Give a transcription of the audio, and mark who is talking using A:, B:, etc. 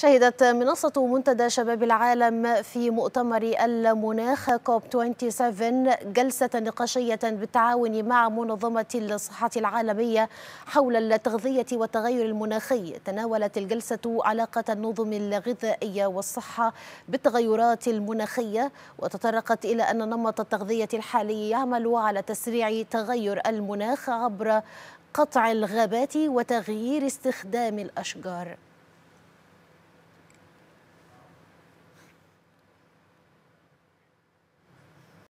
A: شهدت منصة منتدى شباب العالم في مؤتمر المناخ كوب 27 جلسة نقاشية بالتعاون مع منظمة الصحة العالمية حول التغذية والتغير المناخي تناولت الجلسة علاقة النظم الغذائية والصحة بالتغيرات المناخية وتطرقت إلى أن نمط التغذية الحالي يعمل على تسريع تغير المناخ عبر قطع الغابات وتغيير استخدام الأشجار